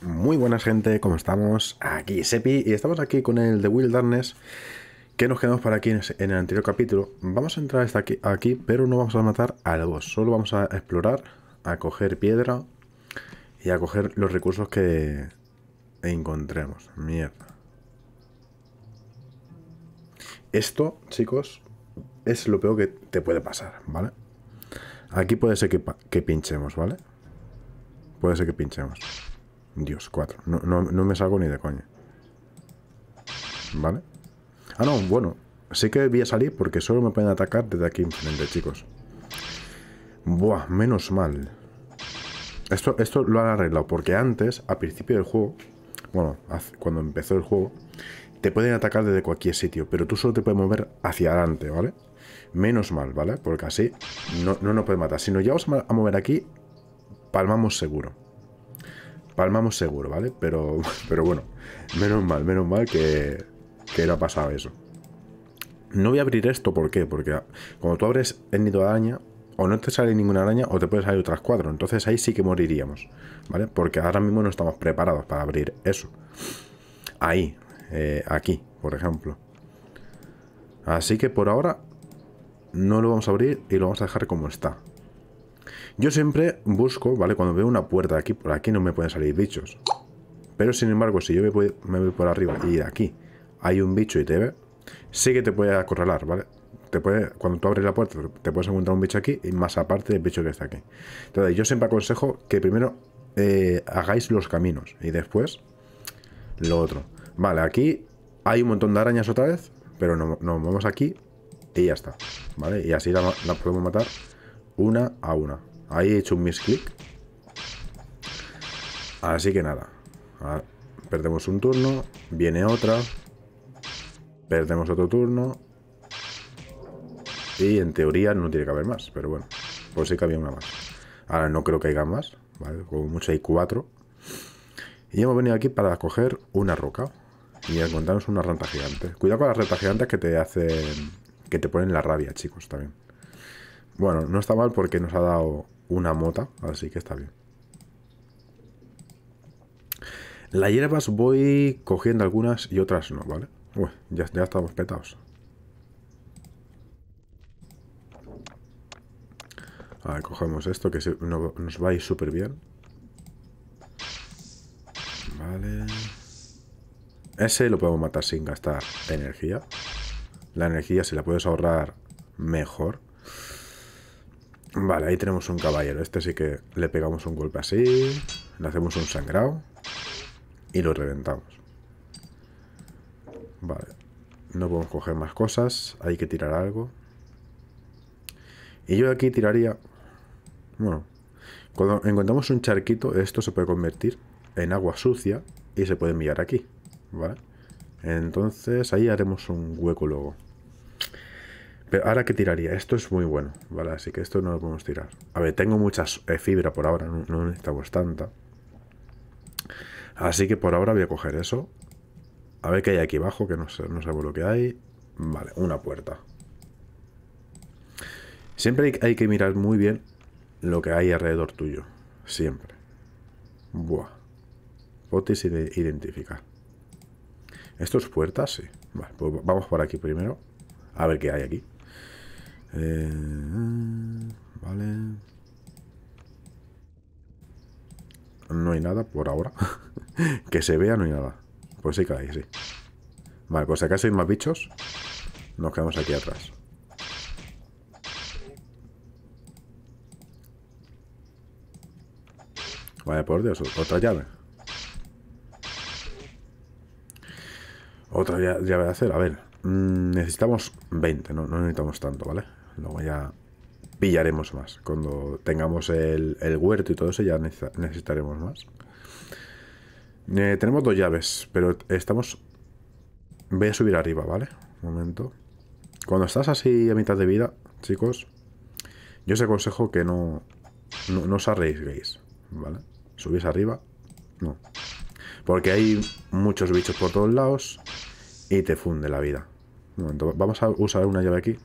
Muy buenas gente, ¿cómo estamos? Aquí Sepi y estamos aquí con el The Wilderness que nos quedamos para aquí en el anterior capítulo. Vamos a entrar hasta aquí, pero no vamos a matar a dos. solo vamos a explorar, a coger piedra y a coger los recursos que encontremos. Mierda. Esto, chicos, es lo peor que te puede pasar, ¿vale? Aquí puede ser que pinchemos, ¿vale? Puede ser que pinchemos. Dios, cuatro. No, me salgo ni de coña. ¿Vale? Ah, no, bueno. Sí que voy a salir porque solo me pueden atacar desde aquí frente chicos. Buah, menos mal. Esto, esto lo han arreglado porque antes, al principio del juego, bueno, cuando empezó el juego, te pueden atacar desde cualquier sitio, pero tú solo te puedes mover hacia adelante, ¿vale? Menos mal, ¿vale? Porque así no, nos puede matar. Si nos llevamos a mover aquí, palmamos seguro palmamos seguro, ¿vale? Pero, pero bueno, menos mal, menos mal que, que ha pasado eso. No voy a abrir esto, ¿por qué? Porque cuando tú abres el nido de araña, o no te sale ninguna araña o te puedes salir otras cuatro. Entonces ahí sí que moriríamos, ¿vale? Porque ahora mismo no estamos preparados para abrir eso. Ahí, eh, aquí, por ejemplo. Así que por ahora no lo vamos a abrir y lo vamos a dejar como está. Yo siempre busco, ¿vale? Cuando veo una puerta aquí, por aquí no me pueden salir bichos. Pero sin embargo, si yo me, voy, por arriba y aquí hay un bicho y te ve, sí que te puede acorralar, ¿vale? Te puede, cuando tú abres la puerta, te puedes encontrar un bicho aquí y más aparte el bicho que está aquí. Entonces, yo siempre aconsejo que primero eh, hagáis los caminos y después lo otro. Vale, aquí hay un montón de arañas otra vez, pero nos no, vamos aquí y ya está, ¿vale? Y así la podemos matar una a una. Ahí he hecho un misclick. Así que nada. Ah, perdemos un turno. Viene otra. Perdemos otro turno. Y en teoría no tiene que haber más. Pero bueno. Por si sí que había una más. Ahora no creo que haya más. ¿vale? Como mucho hay cuatro. Y hemos venido aquí para coger una roca. Y encontrarnos una renta gigante. Cuidado con las rentas gigantes que te hacen... Que te ponen la rabia, chicos, también. Bueno, no está mal porque nos ha dado una mota, así que está bien. Las hierbas voy cogiendo algunas y otras no, ¿vale? ya, ya estamos petados. A ver, cogemos esto que nos va a ir súper bien. Vale. Ese lo podemos matar sin gastar energía. La energía, si la puedes ahorrar, mejor. Vale, ahí tenemos un caballero. Este sí que le pegamos un golpe así. Le hacemos un sangrado. Y lo reventamos. Vale. No podemos coger más cosas. Hay que tirar algo. Y yo aquí tiraría... Bueno. Cuando encontramos un charquito, esto se puede convertir en agua sucia y se puede enviar aquí. ¿Vale? Entonces ahí haremos un hueco luego ahora que tiraría, esto es muy bueno, ¿vale? Así que esto no lo podemos tirar. A ver, tengo mucha eh, fibra por ahora, no, necesitamos tanta. Así que por ahora voy a coger eso. A ver qué hay aquí abajo, que no sé, no sé lo que hay. Vale, una puerta. Siempre hay, que mirar muy bien lo que hay alrededor tuyo. Siempre. Buah. Potis de identificar. ¿Esto es puertas? Sí. Vale, pues vamos por aquí primero. A ver qué hay aquí. Eh, vale. No hay nada por ahora. que se vea, no hay nada. Pues sí cae, sí. Vale, pues si acaso hay más bichos, nos quedamos aquí atrás. Vale, por Dios, otra llave. Otra llave de hacer, a ver. Mm, necesitamos 20, no necesitamos tanto, ¿vale? Luego ya pillaremos más. Cuando tengamos el, huerto y todo eso ya necesitaremos más. Eh, tenemos dos llaves, pero estamos... Voy a subir arriba, ¿vale? Un momento. Cuando estás así a mitad de vida, chicos, yo os aconsejo que no, no, no os arriesguéis, ¿vale? Subís arriba, no. Porque hay muchos bichos por todos lados y te funde la vida. Un momento, vamos a usar una llave aquí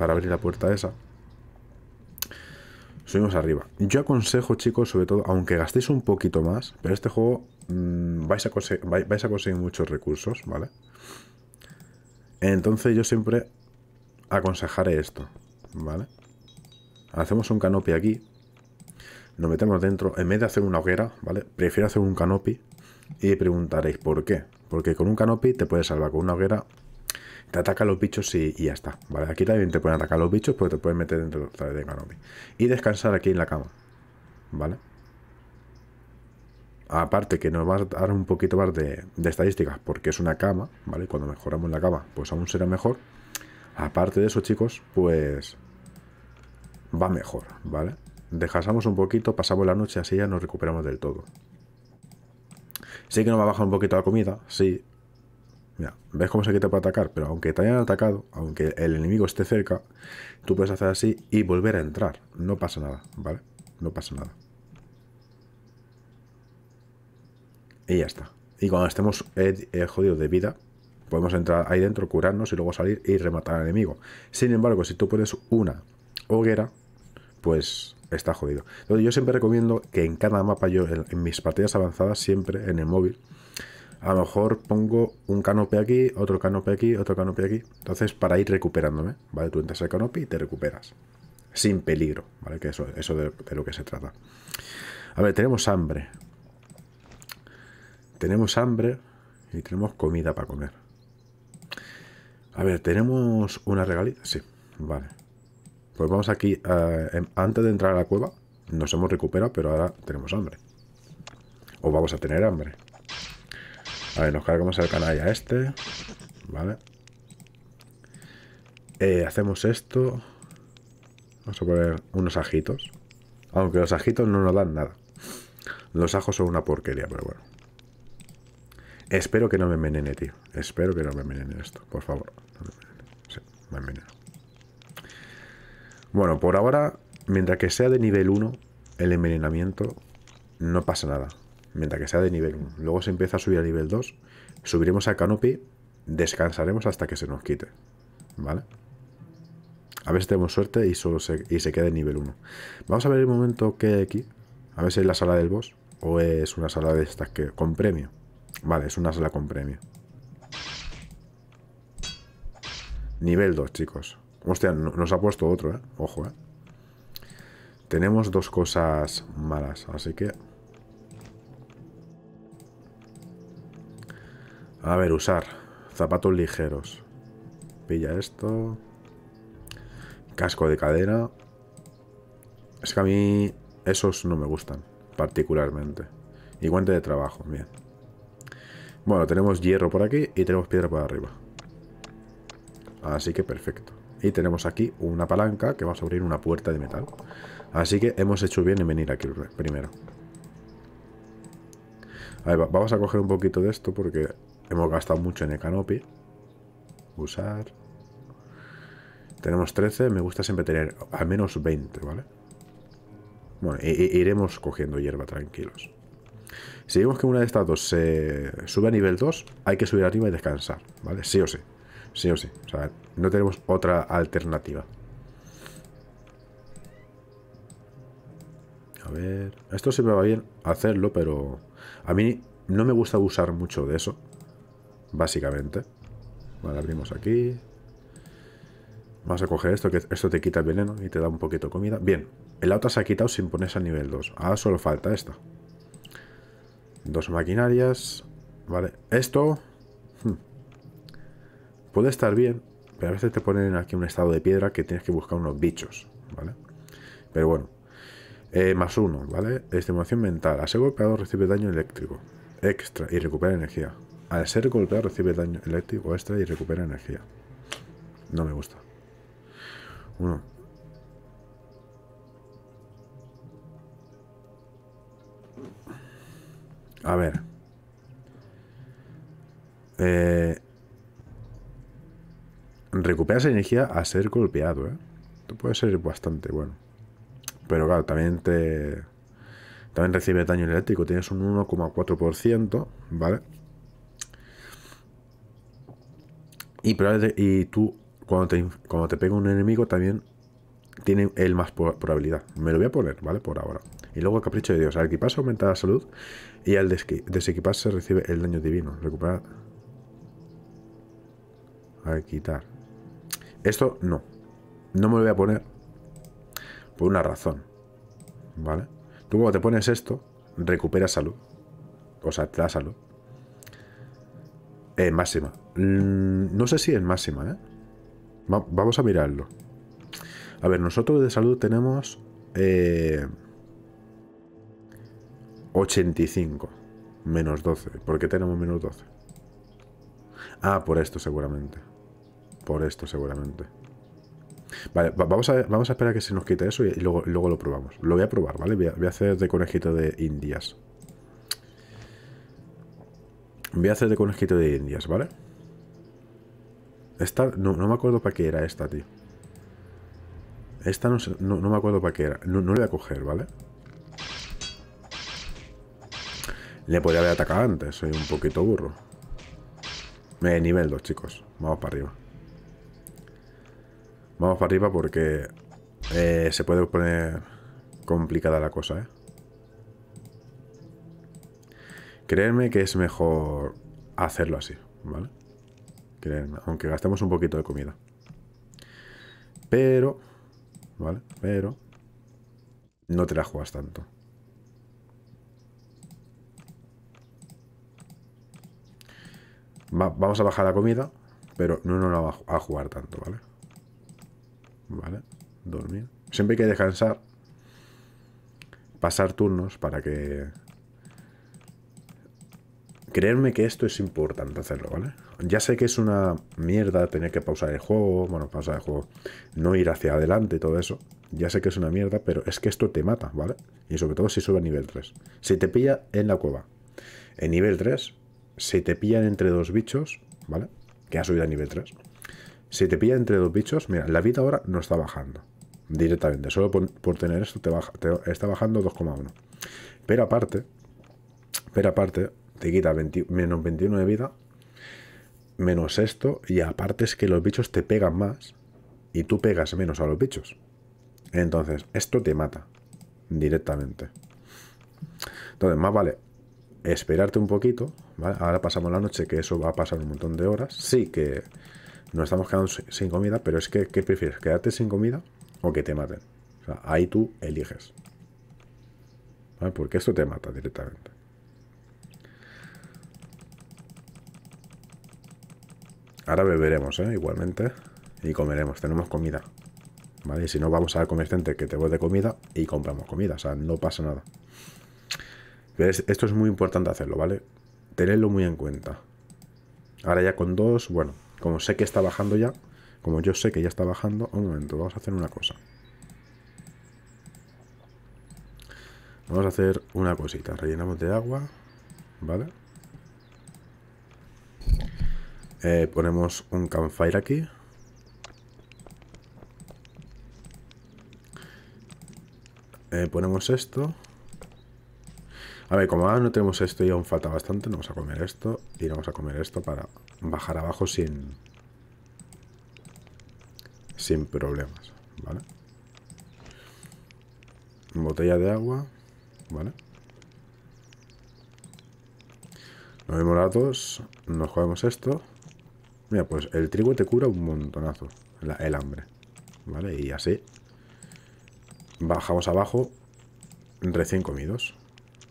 para abrir la puerta esa. Subimos arriba. Yo aconsejo, chicos, sobre todo, aunque gastéis un poquito más, pero este juego mm, vais, a vais, vais a conseguir muchos recursos, ¿vale? Entonces yo siempre aconsejaré esto, ¿vale? Hacemos un canopy aquí, nos metemos dentro, en vez de hacer una hoguera, ¿vale? Prefiero hacer un canopy y preguntaréis por qué. Porque con un canopy te puedes salvar, con una hoguera te ataca los bichos y, ya está. ¿vale? Aquí también te pueden atacar los bichos, porque te pueden meter dentro de, de Ganomi. Y descansar aquí en la cama. ¿Vale? Aparte que nos va a dar un poquito más de, de, estadísticas, porque es una cama, ¿vale? Cuando mejoramos la cama, pues aún será mejor. Aparte de eso, chicos, pues va mejor, ¿vale? Descansamos un poquito, pasamos la noche, así ya nos recuperamos del todo. Sí que nos va a bajar un poquito la comida, sí, Mira, ves cómo se quita para atacar, pero aunque te hayan atacado, aunque el enemigo esté cerca, tú puedes hacer así y volver a entrar. No pasa nada, ¿vale? No pasa nada. Y ya está. Y cuando estemos eh, eh, jodidos de vida, podemos entrar ahí dentro, curarnos y luego salir y rematar al enemigo. Sin embargo, si tú pones una hoguera, pues está jodido. yo siempre recomiendo que en cada mapa, yo en mis partidas avanzadas, siempre en el móvil, a lo mejor pongo un canope aquí, otro canope aquí, otro canope aquí. Entonces, para ir recuperándome, ¿vale? Tú entras al canope y te recuperas. Sin peligro, ¿vale? Que eso, eso de, lo que se trata. A ver, tenemos hambre. Tenemos hambre y tenemos comida para comer. A ver, ¿tenemos una regalita? Sí, vale. Pues vamos aquí, eh, em, antes de entrar a la cueva, nos hemos recuperado, pero ahora tenemos hambre. O vamos a tener hambre. A ver, nos cargamos al canalla este. Vale. Eh, hacemos esto. Vamos a poner unos ajitos. Aunque los ajitos no nos dan nada. Los ajos son una porquería, pero bueno. Espero que no me envenene, tío. Espero que no me envenene esto, por favor. No me Sí, me envenena. Bueno, por ahora, mientras que sea de nivel 1, el envenenamiento, no pasa nada mientras que sea de nivel 1. Luego se empieza a subir a nivel 2, subiremos a Canopy, descansaremos hasta que se nos quite, ¿vale? A ver si tenemos suerte y, solo se, y se queda en nivel 1. Vamos a ver el momento que hay aquí, a ver si es la sala del boss o es una sala de estas que con premio. Vale, es una sala con premio. Nivel 2, chicos. Hostia, nos ha puesto otro, ¿eh? Ojo, ¿eh? Tenemos dos cosas malas, así que A ver, usar. Zapatos ligeros. Pilla esto. Casco de cadera. Es que a mí esos no me gustan particularmente. Y guante de trabajo, bien. Bueno, tenemos hierro por aquí y tenemos piedra por arriba. Así que perfecto. Y tenemos aquí una palanca que va a abrir una puerta de metal. Así que hemos hecho bien en venir aquí primero. vamos a coger un poquito de esto porque Hemos gastado mucho en el canopy. Usar. Tenemos 13. Me gusta siempre tener al menos 20, ¿vale? Bueno, iremos cogiendo hierba tranquilos. Si vemos que una de estas dos se sube a nivel 2, hay que subir arriba y descansar, ¿vale? Sí o sí. Sí o sí. O sea, no tenemos otra alternativa. A ver... Esto siempre va bien hacerlo, pero... A mí no me gusta usar mucho de eso básicamente. Vale, abrimos aquí. Vamos a coger esto, que esto te quita el veneno y te da un poquito de comida. Bien, el auto se ha quitado sin ponerse al nivel 2. Ahora solo falta esta. Dos maquinarias. Vale, esto... Hmm, puede estar bien, pero a veces te ponen aquí un estado de piedra que tienes que buscar unos bichos, ¿vale? Pero bueno. Eh, más uno, ¿vale? Estimulación mental. A ese golpeado recibe daño eléctrico. Extra y recupera energía. Al ser golpeado recibe daño eléctrico extra y recupera energía. No me gusta. Uno. A ver. Eh, recuperas energía a ser golpeado, ¿eh? Esto puede ser bastante bueno. Pero claro, también te... También recibe daño eléctrico. Tienes un 1,4%, ¿vale? Y, tú, cuando te, te pega un enemigo, también tiene el más probabilidad. Me lo voy a poner, ¿vale? Por ahora. Y luego el capricho de Dios. Al equiparse aumenta la salud y al desequiparse recibe el daño divino. Recuperar. a quitar. Esto no. No me lo voy a poner por una razón. ¿Vale? Tú cuando te pones esto, recuperas salud. O sea, te da salud. Eh, máxima. Mm, no sé si en máxima, ¿eh? vamos a mirarlo. A ver, nosotros de salud tenemos 85 eh, menos 12. ¿Por qué tenemos menos 12? Ah, por esto seguramente. Por esto seguramente. Vale, vamos, a, vamos a esperar a que se nos quite eso y, luego, luego, lo probamos. Lo voy a probar, ¿vale? Voy a, hacer de conejito de indias. Voy a hacer de conejito de indias, ¿vale? vale esta, no, me acuerdo para qué era esta, tío. Esta no, me acuerdo para qué era. No, le voy a coger, ¿vale? Le podría haber atacado antes, soy un poquito burro. Eh, nivel 2, chicos. Vamos para arriba. Vamos para arriba porque eh, se puede poner complicada la cosa, ¿eh? Créeme que es mejor hacerlo así, ¿vale? aunque gastemos un poquito de comida. Pero, ¿vale? Pero no te la juegas tanto. vamos a bajar la comida, pero no nos la va a jugar tanto, ¿vale? Vale, dormir. Siempre hay que descansar, pasar turnos para que... Creerme que esto es importante hacerlo, ¿vale? ya sé que es una mierda tener que pausar el juego, bueno, pausar el juego, no ir hacia adelante, y todo eso. Ya sé que es una mierda, pero es que esto te mata, ¿vale? Y sobre todo si sube a nivel 3. Si te pilla en la cueva, en nivel 3, si te pillan entre dos bichos, ¿vale? Que ha subido a nivel 3. Si te pilla entre dos bichos, mira, la vida ahora no está bajando directamente. Solo por, tener esto te, baja, está bajando 2,1. Pero aparte, pero aparte, te quita menos 21 de vida menos esto, y aparte es que los bichos te pegan más y tú pegas menos a los bichos. Entonces, esto te mata directamente. Entonces, más vale esperarte un poquito, Ahora pasamos la noche, que eso va a pasar un montón de horas. Sí que nos estamos quedando sin comida, pero es que, ¿qué prefieres? ¿Quedarte sin comida o que te maten? ahí tú eliges. Porque esto te mata directamente. Ahora beberemos, ¿eh? Igualmente. Y comeremos, tenemos comida. ¿Vale? Y si no, vamos al comerciante que te de comida y compramos comida. O sea, no pasa nada. Esto es muy importante hacerlo, ¿vale? tenerlo muy en cuenta. Ahora ya con dos, bueno, como sé que está bajando ya, como yo sé que ya está bajando, un momento, vamos a hacer una cosa. Vamos a hacer una cosita, rellenamos de agua, ¿vale? Eh, ponemos un campfire aquí. Eh, ponemos esto. A ver, como no tenemos esto y aún falta bastante, no vamos a comer esto. Y vamos a comer esto para bajar abajo sin... Sin problemas, ¿vale? Botella de agua, ¿vale? Nos vemos las nos jugamos esto. Mira, pues el trigo te cura un montonazo el hambre. ¿Vale? Y así bajamos abajo recién comidos.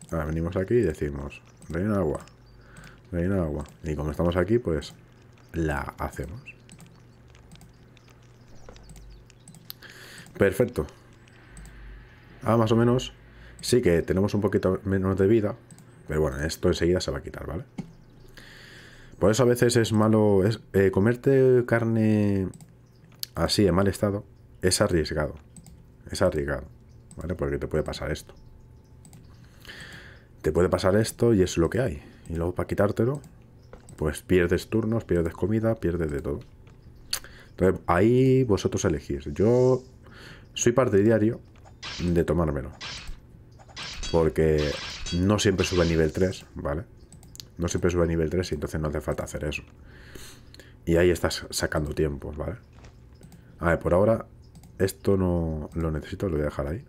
venimos aquí y decimos, reina agua, reina agua. Y como estamos aquí, pues la hacemos. Perfecto. Ah, más o menos. Sí que tenemos un poquito menos de vida. Pero bueno, esto enseguida se va a quitar, ¿vale? Por eso a veces es malo. Es, eh, comerte carne así, en mal estado, es arriesgado. Es arriesgado, ¿vale? Porque te puede pasar esto. Te puede pasar esto y es lo que hay. Y luego para quitártelo, pues pierdes turnos, pierdes comida, pierdes de todo. Entonces ahí vosotros elegís. Yo soy partidario de tomármelo. Porque no siempre sube a nivel 3, ¿vale? No siempre sube a nivel 3 y entonces no hace falta hacer eso. Y ahí estás sacando tiempo, ¿vale? A ver, por ahora esto no lo necesito, lo voy a dejar ahí.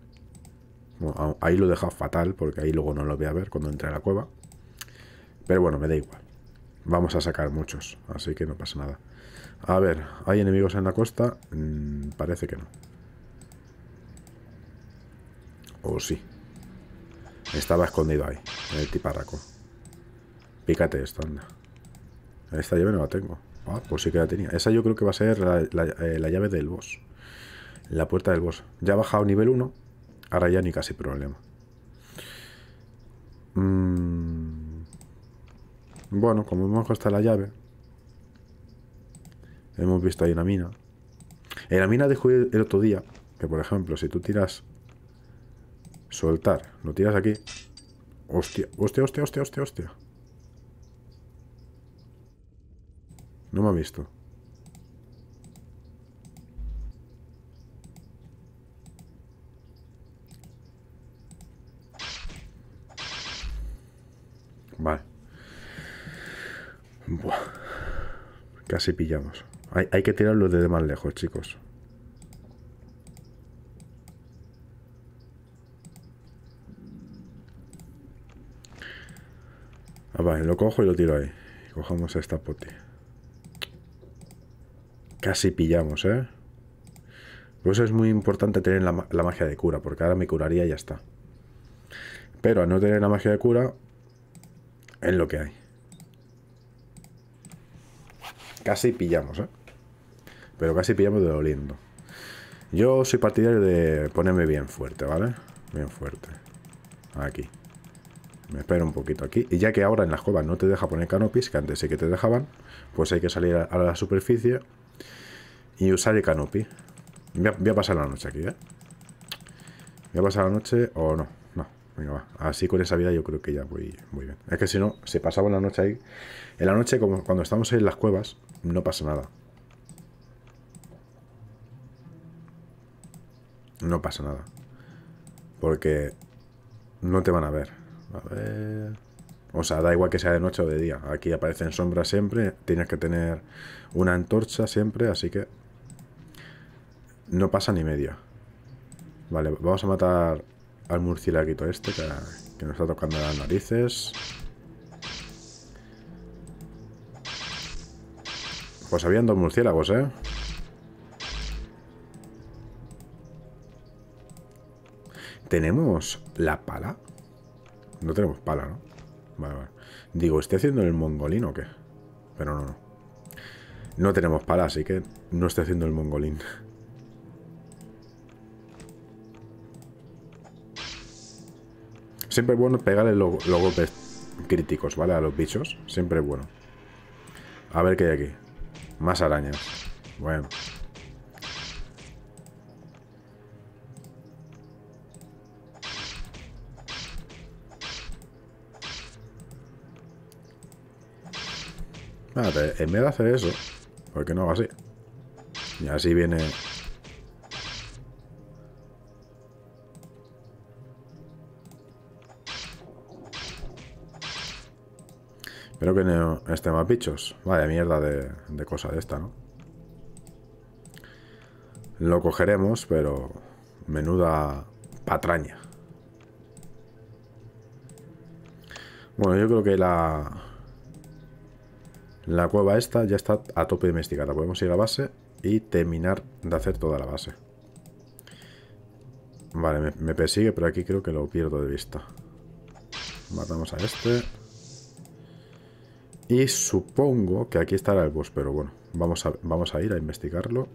ahí lo he dejado fatal porque ahí luego no lo voy a ver cuando entre a la cueva. Pero bueno, me da igual. Vamos a sacar muchos, así que no pasa nada. A ver, ¿hay enemigos en la costa? Mm, parece que no. O sí. Estaba escondido ahí, el tiparraco. Pícate esto, anda. Esta llave no la tengo. Ah, pues sí que la tenía. Esa yo creo que va a ser la, eh, llave del boss. La puerta del boss. Ya ha bajado nivel 1. Ahora ya ni casi problema. Mm. Bueno, como hemos hasta la llave. Hemos visto ahí una mina. En la mina de el, el otro día. Que por ejemplo, si tú tiras... Soltar. Lo tiras aquí. hostia, hostia, hostia, hostia, hostia. No me ha visto. Vale. Buah. Casi pillamos. Hay, hay que tirarlo desde más lejos, chicos. Ah, vale, lo cojo y lo tiro ahí. Cojamos a esta pote. Casi pillamos, ¿eh? Pues es muy importante tener la, magia de cura, porque ahora me curaría y ya está. Pero al no tener la magia de cura, es lo que hay. Casi pillamos, ¿eh? Pero casi pillamos de lindo Yo soy partidario de ponerme bien fuerte, ¿vale? Bien fuerte. Aquí. Me espero un poquito aquí. Y ya que ahora en las cuevas no te deja poner canopis, que antes sí que te dejaban, pues hay que salir a la superficie y usar el canopy. Voy a, pasar la noche aquí, ¿eh? Voy a pasar la noche o no. No, venga, Así con esa vida yo creo que ya voy muy bien. Es que si no, se si pasaba la noche ahí. En la noche, como cuando estamos ahí en las cuevas, no pasa nada. No pasa nada. Porque no te van a ver. A ver. O sea, da igual que sea de noche o de día. Aquí aparecen sombras siempre. Tienes que tener una antorcha siempre, así que no pasa ni media. Vale, vamos a matar al murciélago este que, nos está tocando las narices. Pues habían dos murciélagos, ¿eh? ¿Tenemos la pala? No tenemos pala, ¿no? Vale, vale. Digo, ¿estoy haciendo el mongolín o qué? Pero no, no. No tenemos pala, así que no estoy haciendo el mongolín. Siempre es bueno pegarle los golpes críticos, ¿vale? A los bichos. Siempre es bueno. A ver qué hay aquí. Más arañas. Bueno. en vez de hacer eso, ¿por qué no hago así? Y así viene espero que no, este más bichos. Vaya mierda de, cosa de esta, ¿no? Lo cogeremos, pero menuda patraña. Bueno, yo creo que la... La cueva esta ya está a tope domesticada. investigada. Podemos ir a base y terminar de hacer toda la base. Vale, me, me persigue, pero aquí creo que lo pierdo de vista. Matamos a este. Y supongo que aquí estará el boss, pero bueno, vamos a, vamos a ir a investigarlo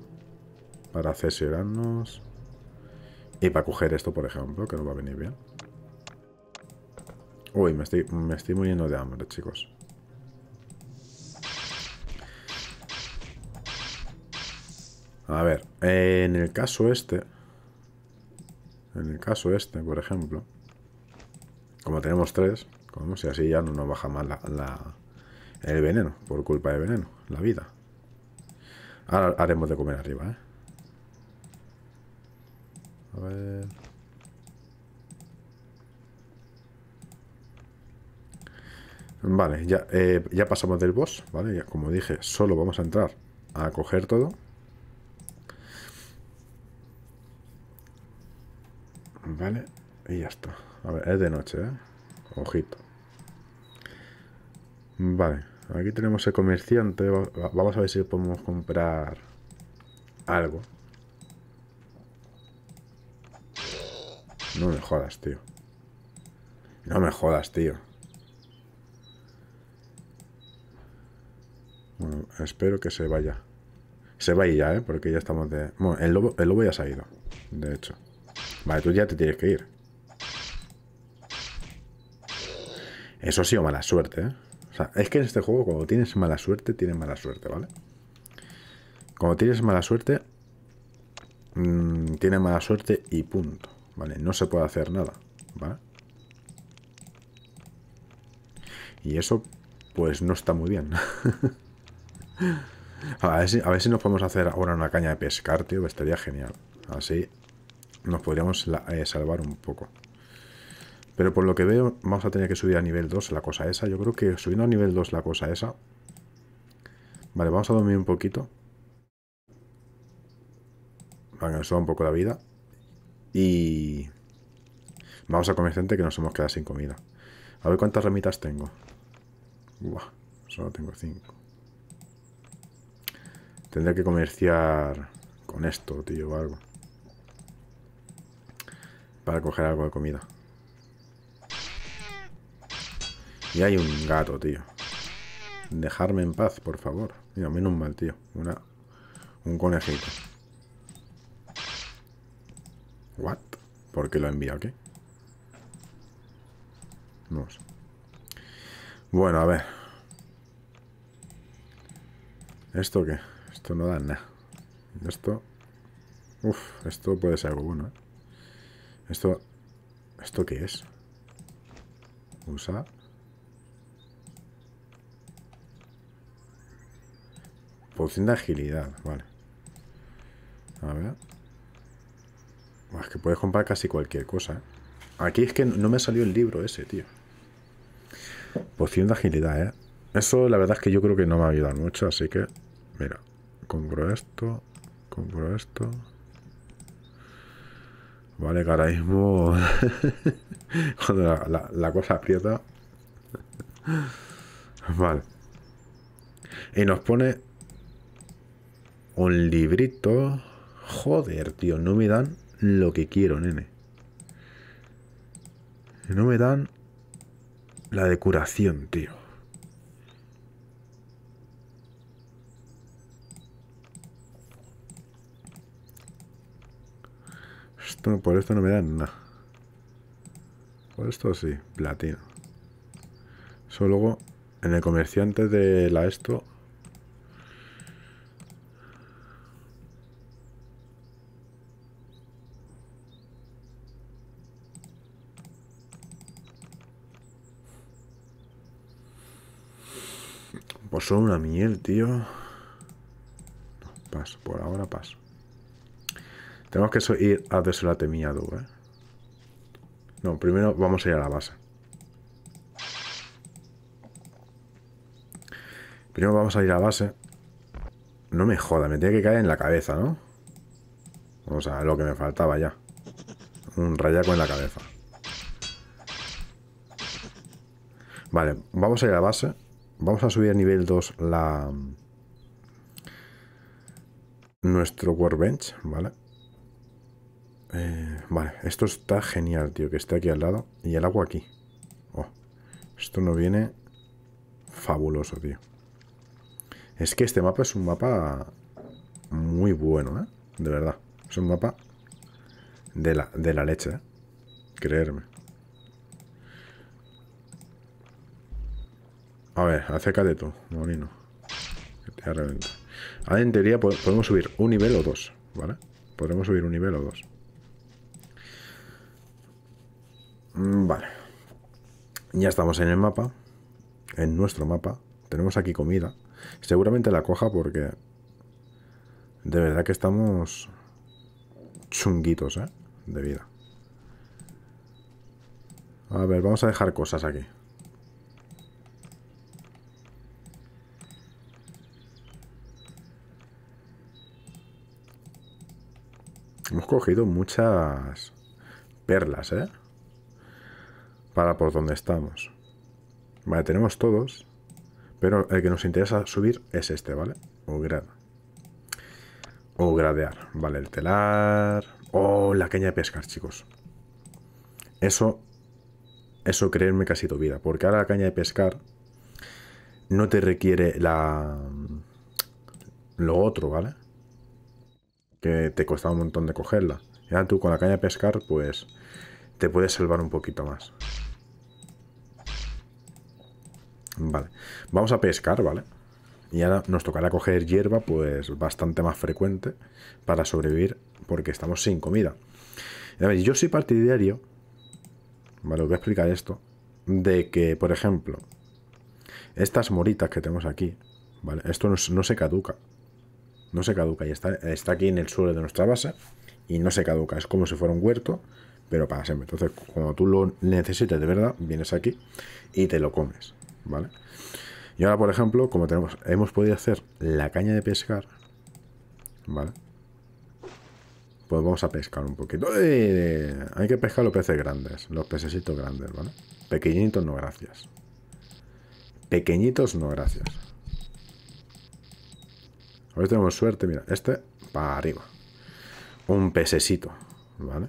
para cerciorarnos y para coger esto, por ejemplo, que no va a venir bien. Uy, me estoy, me muriendo de hambre, chicos. A ver, en el caso este, en el caso este, por ejemplo, como tenemos tres, como si así ya no nos baja más la el veneno, por culpa de veneno, la vida. Ahora haremos de comer arriba, ¿eh? A ver... Vale, ya, eh, ya pasamos del boss, ¿vale? Ya, como dije, solo vamos a entrar a coger todo. Vale, y ya está. A ver, es de noche, ¿eh? Ojito. Vale. Aquí tenemos el comerciante. Vamos a ver si podemos comprar algo. No me jodas, tío. No me jodas, tío. Bueno, espero que se vaya. Se va ya, ¿eh? Porque ya estamos de... Bueno, el lobo, el lobo ya se ha ido, de hecho. Vale, tú ya te tienes que ir. Eso ha sido mala suerte, ¿eh? O sea, es que en este juego cuando tienes mala suerte, tienes mala suerte, ¿vale? Cuando tienes mala suerte, mm, tiene mala suerte y punto, ¿vale? No se puede hacer nada, ¿vale? Y eso, pues no está muy bien. a, ver si, a nos podemos hacer ahora una caña de pescar, tío, estaría genial. Así nos podríamos eh, salvar un poco. Pero por lo que veo, vamos a tener que subir a nivel 2 la cosa esa. Yo creo que subiendo a nivel 2 la cosa esa... Vale, vamos a dormir un poquito. a nos un poco la vida. Y... Vamos a comer gente que nos hemos quedado sin comida. A ver cuántas ramitas tengo. Buah, solo tengo 5. Tendré que comerciar con esto, tío, o algo. Para coger algo de comida. Y hay un gato, tío. Dejarme en paz, por favor. Mira, menos mal, tío. Una, un conejito. ¿What? ¿Por qué lo ha enviado qué? No sé. Bueno, a ver. ¿Esto qué? Esto no da nada. Esto... Uf, esto puede ser algo bueno, ¿eh? Esto... ¿Esto qué es? usa Poción de agilidad, vale. A ver. Es que puedes comprar casi cualquier cosa. ¿eh? Aquí es que no me salió el libro ese, tío. Poción de agilidad, ¿eh? Eso la verdad es que yo creo que no me ha ayudado mucho, así que... Mira, compro esto, compro esto. Vale, caraísmo cuando la, la cosa aprieta... vale. Y nos pone un librito. Joder, tío, no me dan lo que quiero, nene. No me dan la decoración tío. Esto, por esto no me dan nada. Por esto sí, platino. Solo luego en el comerciante de la esto Pues son una miel, tío. paso, por ahora paso. Tenemos que ir a temida ¿eh? No, primero vamos a ir a la base. Primero vamos a ir a la base. No me joda, me tiene que caer en la cabeza, ¿no? O sea, lo que me faltaba ya. Un rayaco en la cabeza. Vale, vamos a ir a la base. Vamos a subir a nivel 2 la... Nuestro workbench, ¿vale? Eh, vale, esto está genial, tío, que esté aquí al lado. Y el agua aquí. Oh, esto no viene fabuloso, tío. Es que este mapa es un mapa muy bueno, ¿eh? De verdad. Es un mapa de la, de la leche, ¿eh? Creerme. A ver, acércate tú, molino. te en teoría podemos subir un nivel o dos, ¿vale? Podemos subir un nivel o dos. Mm, vale. Ya estamos en el mapa. En nuestro mapa. Tenemos aquí comida. Seguramente la coja porque... De verdad que estamos... Chunguitos, ¿eh? De vida. A ver, vamos a dejar cosas aquí. Hemos cogido muchas perlas, ¿eh? Para por donde estamos. Vale, tenemos todos. Pero el que nos interesa subir es este, ¿vale? O grado. O gradear. Vale, el telar. Oh, la caña de pescar, chicos. Eso. Eso creerme casi tu vida. Porque ahora la caña de pescar. No te requiere la. Lo otro, ¿vale? que te costaba un montón de cogerla. Ya tú con la caña a pescar, pues te puedes salvar un poquito más. Vale, vamos a pescar, ¿vale? Y ahora nos tocará coger hierba, pues bastante más frecuente para sobrevivir, porque estamos sin comida. yo soy partidario, vale, voy a explicar esto, de que, por ejemplo, estas moritas que tenemos aquí, ¿vale? Esto no se caduca no se caduca y está, está aquí en el suelo de nuestra base y no se caduca. Es como si fuera un huerto, pero para siempre. Entonces, cuando tú lo necesites de verdad, vienes aquí y te lo comes, ¿vale? Y ahora, por ejemplo, como tenemos, hemos podido hacer la caña de pescar, ¿vale? Pues vamos a pescar un poquito. Hay que pescar los peces grandes, los pececitos grandes, ¿vale? Pequeñitos no, gracias. Pequeñitos no, gracias. A ver, tenemos suerte, mira, este para arriba. Un pececito ¿vale?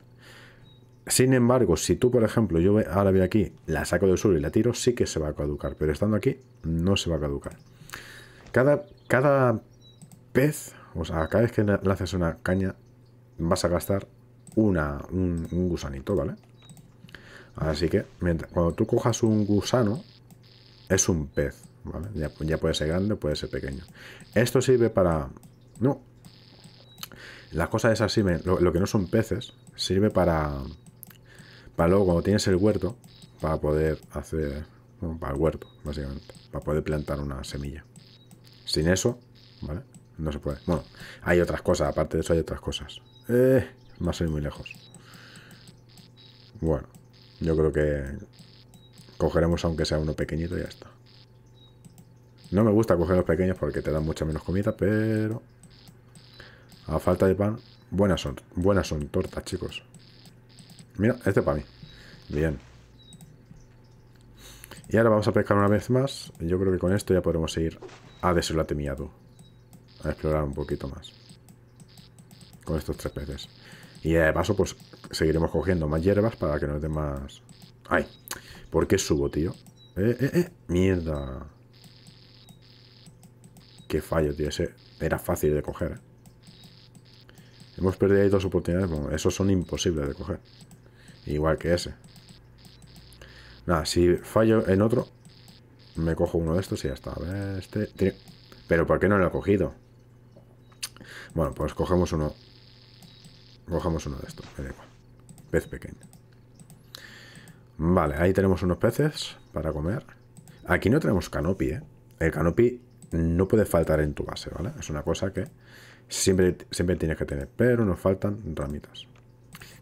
Sin embargo, si tú, por ejemplo, yo ahora voy aquí, la saco del sur y la tiro, sí que se va a caducar, pero estando aquí no se va a caducar. Cada, cada pez, o sea, cada vez que lances una caña, vas a gastar una, un, un gusanito, ¿vale? Así que, mientras, cuando tú cojas un gusano, es un pez, ¿vale? Ya, puede ser grande puede ser pequeño. Esto sirve para... No. Las cosas esas así lo, que no son peces, sirve para... Para luego cuando tienes el huerto, para poder hacer... Bueno, para el huerto, básicamente. Para poder plantar una semilla. Sin eso, ¿vale? No se puede. Bueno, hay otras cosas, aparte de eso hay otras cosas. Eh, va a ser muy lejos. Bueno, yo creo que Cogeremos aunque sea uno pequeñito y ya está. No me gusta coger los pequeños porque te dan mucha menos comida, pero... A falta de pan, buenas son, buenas son tortas, chicos. Mira, este para mí. Bien. Y ahora vamos a pescar una vez más. Yo creo que con esto ya podremos ir a Desolatemiado. A explorar un poquito más. Con estos tres peces. Y de paso, pues seguiremos cogiendo más hierbas para que nos dé más, Ay, ¿por qué subo, tío? Eh, eh, eh. Mierda. Qué fallo, tío. Ese era fácil de coger. Eh. Hemos perdido ahí dos oportunidades. esos son imposibles de coger. Igual que ese. Nada, si fallo en otro, me cojo uno de estos y ya está. A ver, este... Pero ¿por qué no lo he cogido? Bueno, pues cogemos uno. Cogemos uno de estos. Pez pequeño. Vale, ahí tenemos unos peces para comer. Aquí no tenemos canopy, ¿eh? El canopy no puede faltar en tu base, ¿vale? Es una cosa que siempre, siempre tienes que tener. Pero nos faltan ramitas.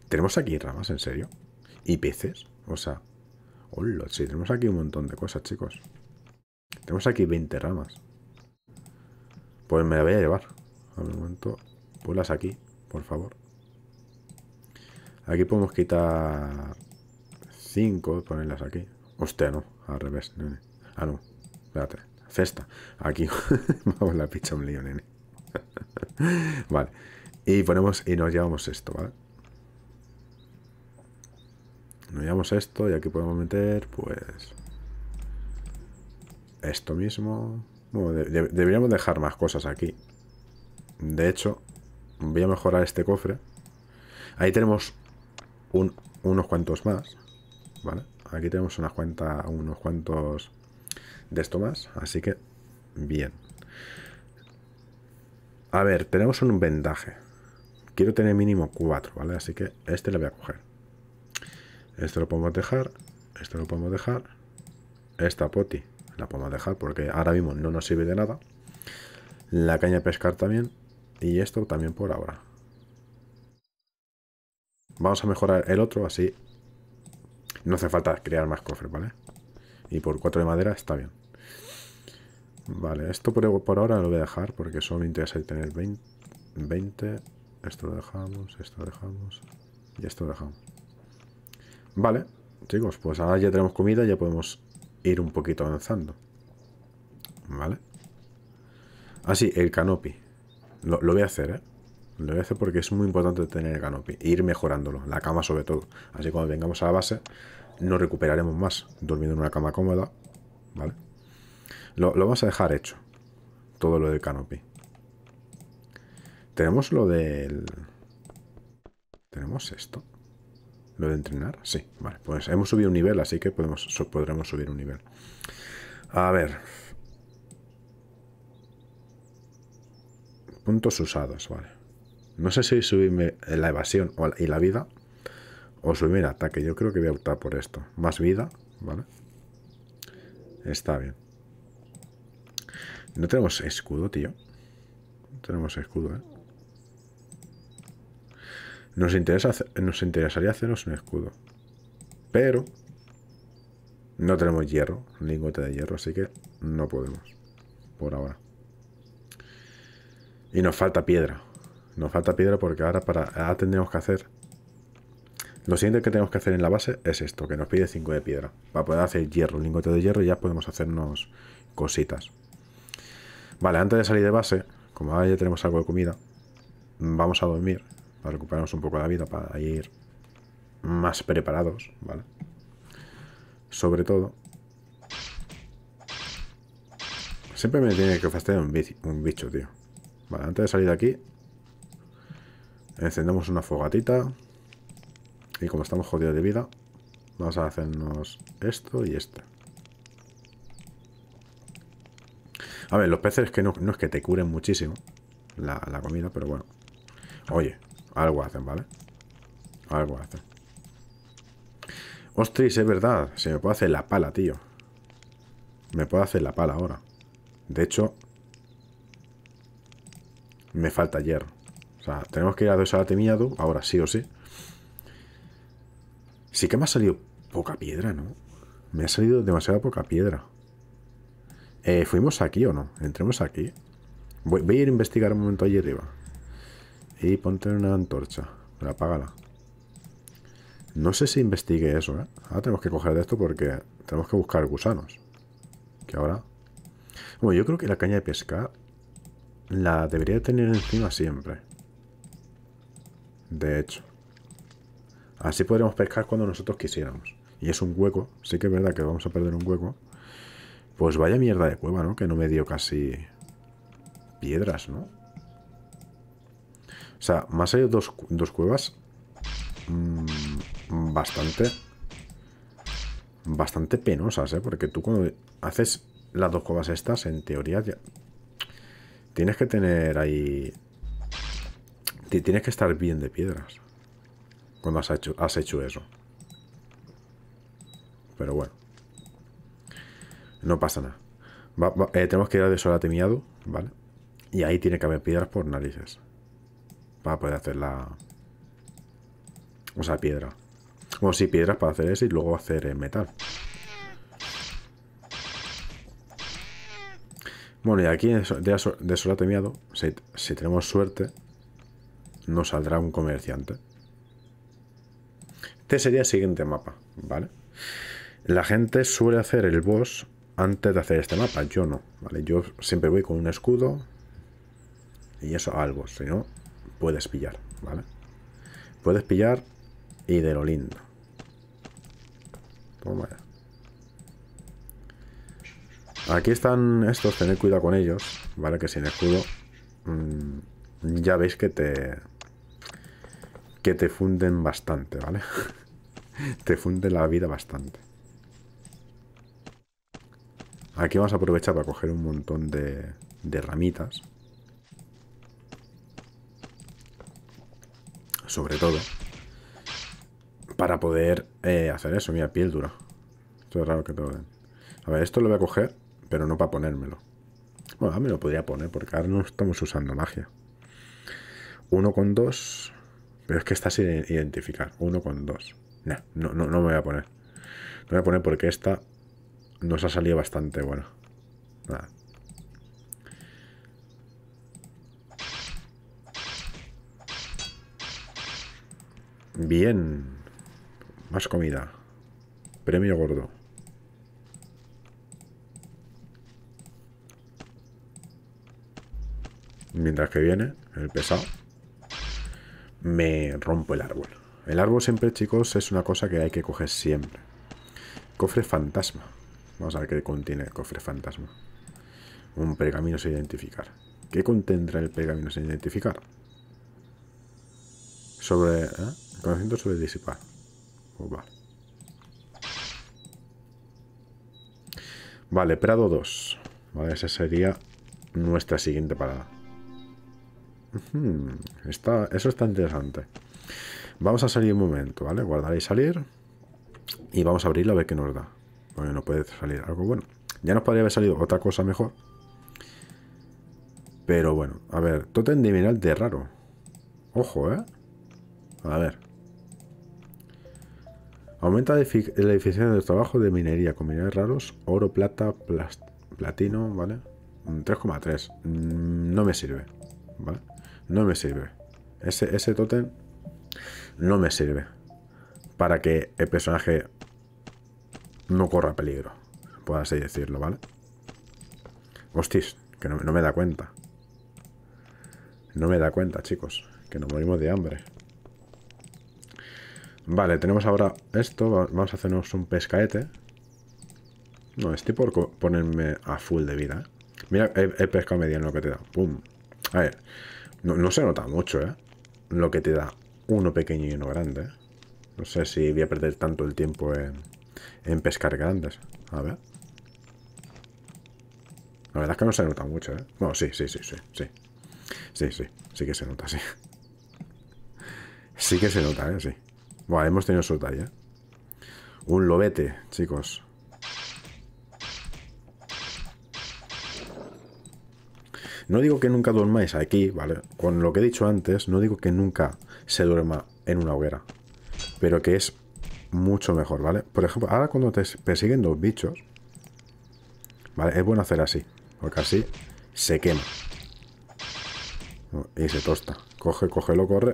Tenemos aquí ramas, ¿en serio? Y peces. O sea, hola, tenemos aquí un montón de cosas, chicos. Tenemos aquí 20 ramas. Pues me la voy a llevar. A un momento. Ponlas aquí, por favor. Aquí podemos quitar 5, ponerlas aquí. Hostia, no, al revés, Ah, no, espérate. Cesta, aquí. Vamos, la picha un lío, nene. vale. Y ponemos, y nos llevamos esto, ¿vale? Nos llevamos esto y aquí podemos meter, pues... Esto mismo. Bueno, deberíamos dejar más cosas aquí. De hecho, voy a mejorar este cofre. Ahí tenemos unos cuantos más. Aquí tenemos unas cuenta unos cuantos de esto más, así que bien. A ver, tenemos un vendaje. Quiero tener mínimo cuatro ¿vale? Así que este lo voy a coger. Este lo podemos dejar, este lo podemos dejar, esta poti la podemos dejar porque ahora mismo no nos sirve de nada. La caña de pescar también y esto también por ahora. Vamos a mejorar el otro, así no hace falta crear más cofres, ¿vale? Y por cuatro de madera está bien. Vale, esto por, ahora lo voy a dejar porque solo me interesa tener 20, Esto lo dejamos, esto lo dejamos y esto lo dejamos. Vale, chicos, pues ahora ya tenemos comida, ya podemos ir un poquito avanzando. ¿Vale? así ah, el canopy. Lo, lo voy a hacer, ¿eh? Lo voy a hacer porque es muy importante tener el canopy ir mejorándolo, la cama sobre todo. Así cuando vengamos a la base, nos recuperaremos más durmiendo en una cama cómoda, ¿vale? Lo, lo vamos a dejar hecho, todo lo del canopy. Tenemos lo del... ¿Tenemos esto? ¿Lo de entrenar? Sí, vale. Pues hemos subido un nivel, así que podemos, podremos subir un nivel. A ver. Puntos usados, vale. No sé si subirme la evasión y la vida o subirme el ataque. Yo creo que voy a optar por esto. Más vida, ¿vale? Está bien. No tenemos escudo, tío. No tenemos escudo, ¿eh? Nos, interesa, interesaría hacernos un escudo. Pero no tenemos hierro, lingote de hierro, así que no podemos. Por ahora. Y nos falta piedra. Nos falta piedra porque ahora para tendremos que hacer... Lo siguiente que tenemos que hacer en la base es esto, que nos pide 5 de piedra. Para poder hacer hierro, lingote de hierro y ya podemos hacernos cositas. Vale, antes de salir de base, como ahora ya tenemos algo de comida, vamos a dormir para recuperarnos un poco la vida, para ir más preparados, ¿vale? Sobre todo... Siempre me tiene que fastidiar un, bicho, tío. Vale, antes de salir de aquí, Encendemos una fogatita. Y como estamos jodidos de vida, vamos a hacernos esto y esto. A ver, los peces que no, es que te curen muchísimo la, comida, pero bueno. Oye, algo hacen, ¿vale? Algo hacen. Ostras, es verdad. Se me puede hacer la pala, tío. Me puedo hacer la pala ahora. De hecho, me falta hierro sea, tenemos que ir a ahora sí o sí. Sí que me ha salido poca piedra, ¿no? Me ha salido demasiada poca piedra. Eh, ¿Fuimos aquí o no? Entremos aquí. Voy, a ir a investigar un momento allí arriba. Y ponte una antorcha. la apágala. No sé si investigue eso, ¿eh? Ahora tenemos que coger de esto porque tenemos que buscar gusanos. Que ahora... Bueno, yo creo que la caña de pesca la debería tener encima siempre de hecho. Así podremos pescar cuando nosotros quisiéramos. Y es un hueco, sí que es verdad que vamos a perder un hueco. Pues vaya mierda de cueva, ¿no? Que no me dio casi piedras, ¿no? O sea, más allá dos, dos cuevas, mm, bastante, bastante penosas, ¿eh? Porque tú cuando haces las dos cuevas estas, en teoría, ya, tienes que tener ahí tienes que estar bien de piedras cuando has hecho, has hecho eso. Pero bueno. No pasa nada. Eh, tenemos que ir a desolatemiado, ¿vale? Y ahí tiene que haber piedras por narices. Para poder hacer la... O sea, piedra. o si piedras para hacer eso y luego hacer el eh, metal. Bueno, y aquí de desolatemiado, si, si tenemos suerte, no saldrá un comerciante. Este sería el siguiente mapa, ¿vale? La gente suele hacer el boss antes de hacer este mapa, yo no, ¿vale? Yo siempre voy con un escudo y eso algo, si no, puedes pillar, ¿vale? Puedes pillar y de lo lindo. Toma Aquí están estos, tened cuidado con ellos, ¿vale? Que sin escudo mm, ya veis que te, que te funden bastante, ¿vale? te funden la vida bastante. Aquí vamos a aprovechar para coger un montón de, ramitas. Sobre todo. Para poder eh, hacer eso. Mira, piel dura. Esto es raro que todo... A ver, esto lo voy a coger, pero no para ponérmelo. Bueno, me lo podría poner porque ahora no estamos usando magia. Uno con dos. Pero es que está sin identificar. Uno con dos. no, no, no me voy a poner. No me voy a poner porque esta nos ha salido bastante bueno. Nada. Bien. Más comida. Premio gordo. Mientras que viene el pesado me rompo el árbol. El árbol siempre, chicos, es una cosa que hay que coger siempre. Cofre fantasma. Vamos a ver qué contiene el cofre fantasma. Un pergamino sin identificar. ¿Qué contendrá el pergamino sin identificar? Sobre... ¿eh? Conocimiento sobre disipar. Pues vale. Vale, Prado 2. Vale, esa sería nuestra siguiente parada. Está, eso está interesante. Vamos a salir un momento, ¿vale? Guardar y salir. Y vamos a abrirlo a ver qué nos da. Bueno, no puede salir algo bueno. Ya nos podría haber salido otra cosa mejor. Pero bueno, a ver. Totem de mineral de raro. Ojo, ¿eh? A ver. Aumenta la eficiencia del trabajo de minería con minerales raros, oro, plata, platino, ¿vale? 3,3. Mm, mm, no me sirve, ¿vale? no me sirve. Ese, ese tótem no me sirve para que el personaje no corra peligro, por así decirlo, ¿vale? Hostis, que no, no me da cuenta. No me da cuenta, chicos, que nos morimos de hambre. Vale, tenemos ahora esto. Vamos a hacernos un pescaete. No, estoy por ponerme a full de vida. ¿eh? Mira he pescado mediano que te da. ¡Pum! A ver, no, se nota mucho, ¿eh? Lo que te da uno pequeño y uno grande. ¿eh? No sé si voy a perder tanto el tiempo en, pescar grandes. A ver. La verdad es que no se nota mucho, ¿eh? Bueno, sí, sí, sí, sí, sí. Sí, sí, sí que se nota, sí. Sí que se nota, ¿eh? Sí. Bueno, hemos tenido su talla ¿eh? Un lobete, chicos. No digo que nunca durmáis aquí, ¿vale? Con lo que he dicho antes, no digo que nunca se duerma en una hoguera. Pero que es mucho mejor, ¿vale? Por ejemplo, ahora cuando te persiguen dos bichos, ¿vale? Es bueno hacer así, porque así se quema. Y se tosta. Coge, coge lo corre.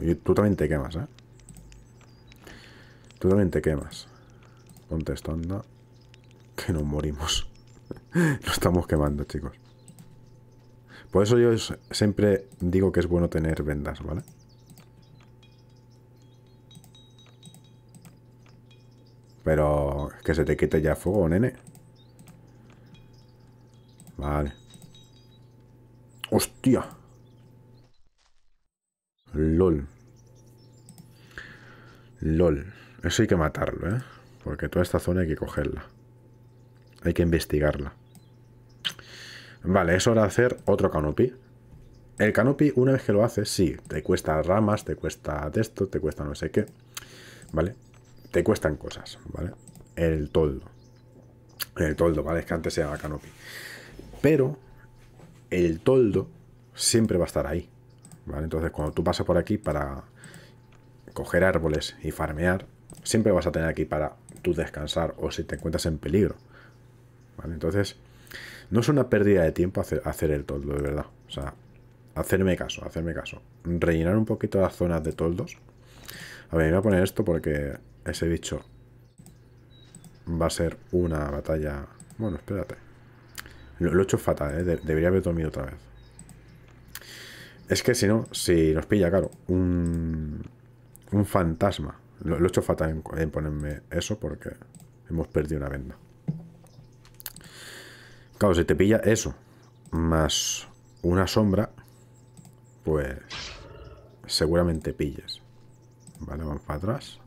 Y tú también te quemas, ¿eh? Tú también te quemas. contestando Que nos morimos. lo estamos quemando, chicos. Por eso yo siempre digo que es bueno tener vendas, ¿vale? Pero que se te quite ya fuego, nene. Vale. ¡Hostia! LOL. LOL. Eso hay que matarlo, ¿eh? Porque toda esta zona hay que cogerla. Hay que investigarla. Vale, es hora de hacer otro canopy. El canopy, una vez que lo haces, sí, te cuesta ramas, te cuesta texto, te cuesta no sé qué, ¿vale? Te cuestan cosas, ¿vale? El toldo. El toldo, ¿vale? Es que antes se llamaba canopy. Pero el toldo siempre va a estar ahí, ¿vale? Entonces, cuando tú pasas por aquí para coger árboles y farmear, siempre vas a tener aquí para tú descansar o si te encuentras en peligro, ¿vale? Entonces no es una pérdida de tiempo hacer, el toldo, de verdad. O sea, hacerme caso, hacerme caso. Rellenar un poquito las zonas de toldos. A ver, me voy a poner esto porque ese dicho va a ser una batalla... Bueno, espérate. Lo, he hecho fatal, ¿eh? debería haber dormido otra vez. Es que si no, si nos pilla, claro, un, un fantasma. Lo, he hecho fatal en ponerme eso porque hemos perdido una venda. Claro, si te pilla eso, más una sombra, pues seguramente pillas Vale, vamos para atrás.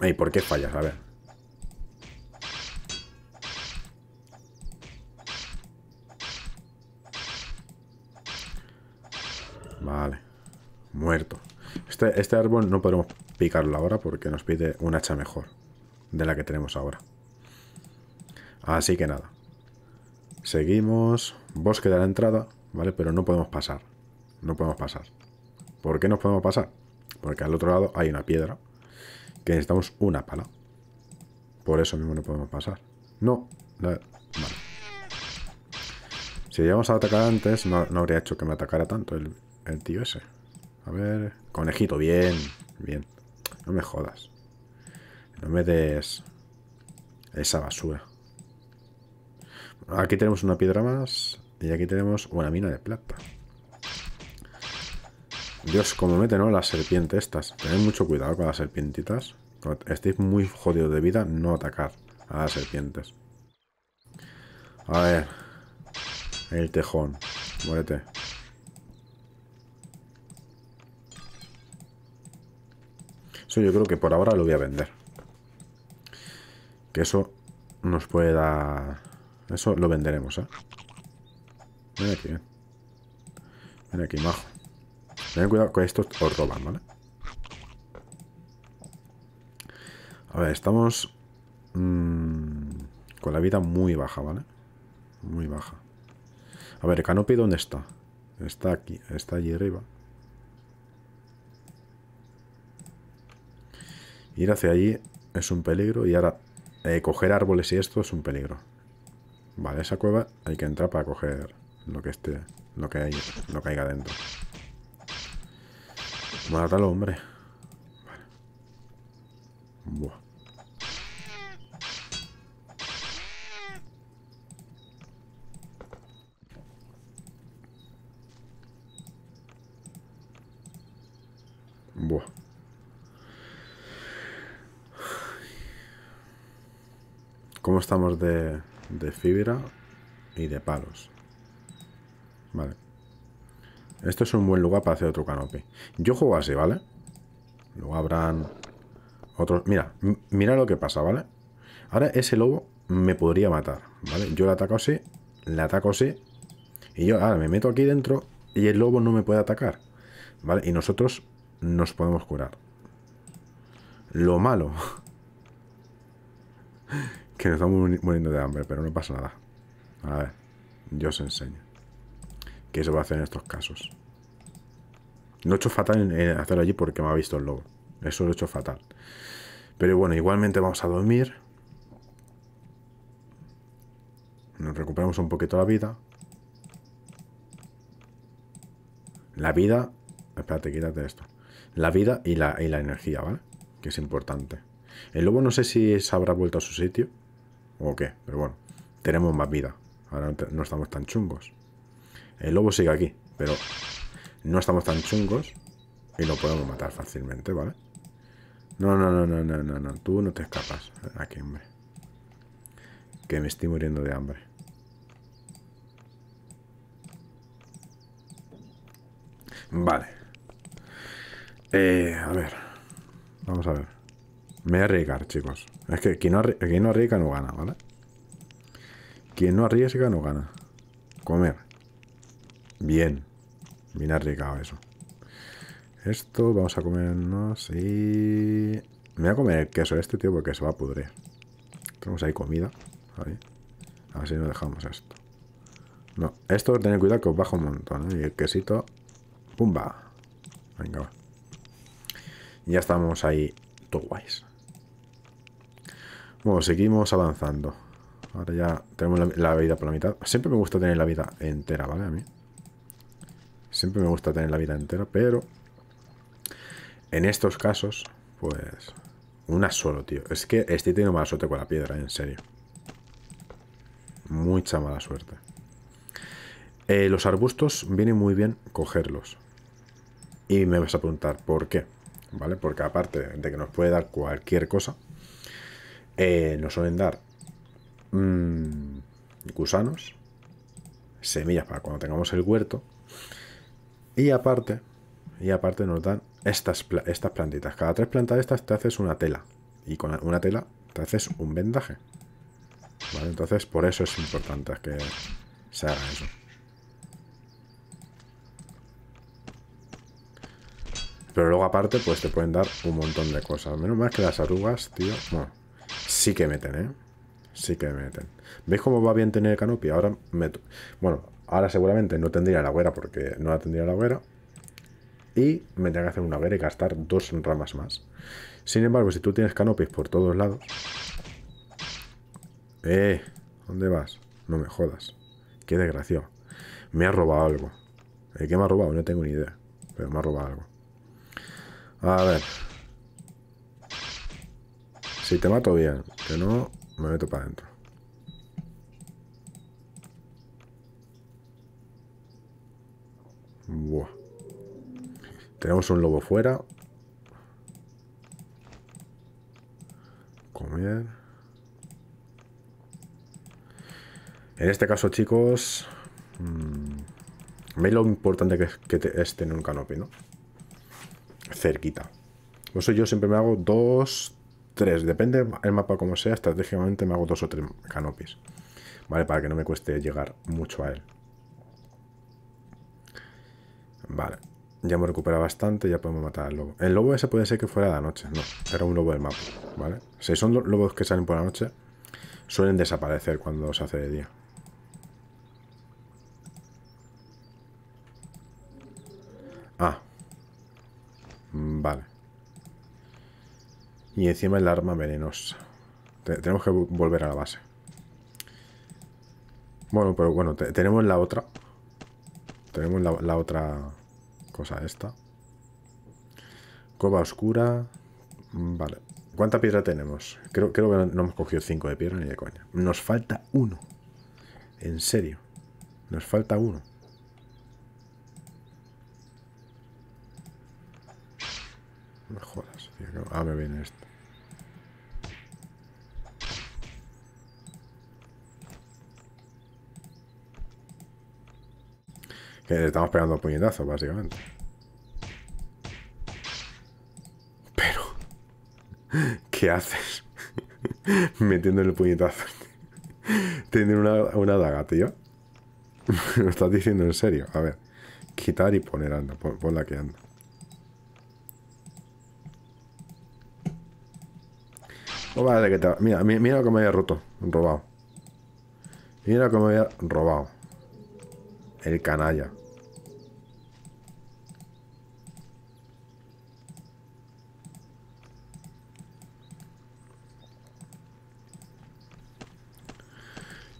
¿Y por qué fallas? A ver. Vale. Muerto. Este, este árbol no podemos picarlo ahora porque nos pide un hacha mejor de la que tenemos ahora. Así que nada. Seguimos. Bosque de la entrada, ¿vale? Pero no podemos pasar. No podemos pasar. ¿Por qué no podemos pasar? Porque al otro lado hay una piedra que necesitamos una pala. Por eso mismo no podemos pasar. No. Vale. Si llegamos a atacar antes, no, habría hecho que me atacara tanto el, el tío ese. A ver... Conejito, bien. Bien. No me jodas. No me des esa basura. Aquí tenemos una piedra más. Y aquí tenemos una mina de plata. Dios, como meten ¿no? Las serpientes estas. Tened mucho cuidado con las serpientitas. estéis muy jodidos de vida, no atacar a las serpientes. A ver. El tejón. Muérete. Eso yo creo que por ahora lo voy a vender. Que eso nos puede dar... Eso lo venderemos, ¿eh? Ven aquí, ven. Eh. Ven aquí, majo. Ten cuidado con estos os roban, ¿vale? A ver, estamos mm, con la vida muy baja, ¿vale? Muy baja. A ver, Canopy, ¿dónde está? Está aquí, está allí arriba. Ir hacia allí es un peligro y ahora eh, coger árboles y esto es un peligro. Vale, esa cueva hay que entrar para coger lo que esté, lo que hay, lo que caiga adentro. Mátalo, hombre. Vale. Buah. Buah. ¿Cómo estamos de, de fibra y de palos. Vale. Esto es un buen lugar para hacer otro canopy. Yo juego así, ¿vale? Luego habrán otros... Mira, mira lo que pasa, ¿vale? Ahora ese lobo me podría matar, ¿vale? Yo le ataco así, le ataco así. Y yo ahora me meto aquí dentro y el lobo no me puede atacar. ¿Vale? Y nosotros nos podemos curar. Lo malo que nos estamos muriendo de hambre, pero no pasa nada. A ver, yo os enseño. ¿Qué se va a hacer en estos casos? no he hecho fatal en, allí porque me ha visto el lobo. Eso lo he hecho fatal. Pero bueno, igualmente vamos a dormir. Nos recuperamos un poquito la vida. La vida... Espérate, quítate esto. La vida y la, y la energía, ¿vale? Que es importante. El lobo no sé si se habrá vuelto a su sitio o qué, pero bueno, tenemos más vida. Ahora no estamos tan chungos. El lobo sigue aquí, pero no estamos tan chungos y lo podemos matar fácilmente, ¿vale? No, no, no, no, no, no, no. Tú no te escapas. Aquí, hombre. Que me estoy muriendo de hambre. Vale. Eh, a ver. Vamos a ver. Me voy a arriesgar, chicos. Es que quien no, arriesga, no gana, ¿vale? Quien no arriesga no gana. Comer. Bien. Bien arriesgado eso. Esto vamos a comernos y... Me voy a comer el queso este, tío, porque se va a pudrir. Tenemos ahí comida. así A ver si nos dejamos esto. No, esto tener cuidado que os baja un montón. ¿eh? Y el quesito... ¡Pumba! Venga, Ya estamos ahí todo guays. Bueno, seguimos avanzando. Ahora ya tenemos la, vida por la mitad. Siempre me gusta tener la vida entera, ¿vale? A mí. Siempre me gusta tener la vida entera, pero... En estos casos, pues... Una solo, tío. Es que estoy teniendo mala suerte con la piedra, en serio. Mucha mala suerte. Eh, los arbustos vienen muy bien cogerlos. Y me vas a preguntar, ¿por qué? ¿Vale? Porque aparte de que nos puede dar cualquier cosa... Eh, nos suelen dar mm, gusanos, semillas para cuando tengamos el huerto. Y aparte, y aparte nos dan estas, estas plantitas. Cada tres plantas estas te haces una tela. Y con una tela te haces un vendaje. Entonces por eso es importante que se haga eso. Pero luego aparte pues te pueden dar un montón de cosas. Menos más que las arrugas, tío sí que meten, ¿eh? Sí que meten. ¿Veis cómo va bien tener canopia? Ahora meto... Bueno, ahora seguramente no tendría la hoguera porque no la tendría la hoguera. Y me tendría que hacer una hoguera y gastar dos ramas más. Sin embargo, si tú tienes canopies por todos lados... ¡Eh! ¿Dónde vas? No me jodas. ¡Qué desgraciado! Me ha robado algo. ¿El qué me ha robado? No tengo ni idea. Pero me ha robado algo. A ver, si te mato bien, que no, me meto para adentro. Buah. Tenemos un lobo fuera. Comer. En este caso, chicos... Mmm, veis lo importante que, es, que tener este un canopy, ¿no? Cerquita. Por eso yo siempre me hago dos, tres, depende el mapa como sea, estratégicamente me hago dos o tres canopis. Vale, para que no me cueste llegar mucho a él. Vale, ya me recuperado bastante, ya podemos matar al lobo. El lobo ese puede ser que fuera de la noche, no, era un lobo del mapa, ¿vale? Si son lobos que salen por la noche, suelen desaparecer cuando se hace de día. Ah. Mm, vale. Y encima el arma venenosa. tenemos que volver a la base. Bueno, pero bueno, tenemos la otra. Tenemos la, otra cosa esta. Cova oscura. Mm, vale. ¿Cuánta piedra tenemos? Creo, creo que no hemos cogido 5 de piedra ni de coña. Nos falta uno. En serio. Nos falta uno. ah, me viene esto. Que le estamos pegando puñetazos, básicamente. Pero, ¿qué haces? Metiendo el puñetazo. Tener una, una daga, tío. lo estás diciendo en serio? A ver, quitar y poner, anda, por pon la que anda. Oh, mira, mira lo que me había roto, robado. Mira lo me había robado. El canalla.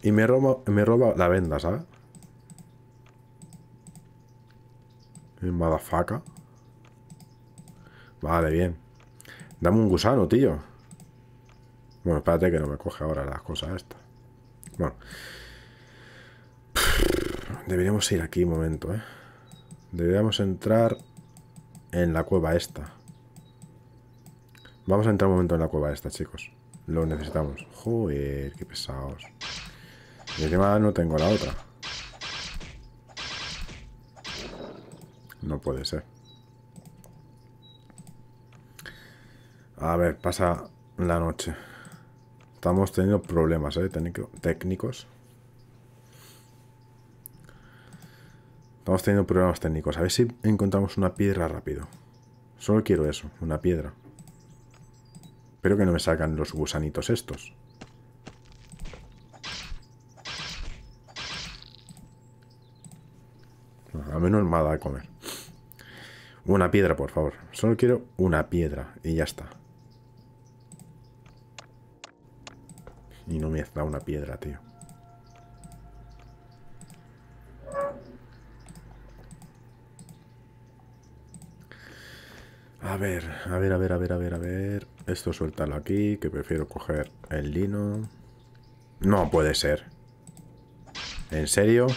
Y me roba, me roba la venda, ¿sabes? mata faca. Vale, bien. Dame un gusano, tío. Bueno, espérate que no me coge ahora las cosas estas. Bueno. Deberíamos ir aquí un momento, ¿eh? Deberíamos entrar en la cueva esta. Vamos a entrar un momento en la cueva esta, chicos. Lo necesitamos. Joder, qué pesados. Y encima no tengo la otra. No puede ser. A ver, pasa la noche. Estamos teniendo problemas ¿eh? técnicos. Estamos teniendo problemas técnicos. A ver si encontramos una piedra rápido. Solo quiero eso, una piedra. Espero que no me sacan los gusanitos estos. Al menos me a comer. Una piedra, por favor. Solo quiero una piedra y ya está. Y no me está una piedra, tío. A ver, a ver, a ver, a ver, a ver, a ver. Esto suéltalo aquí, que prefiero coger el lino. No puede ser. ¿En serio?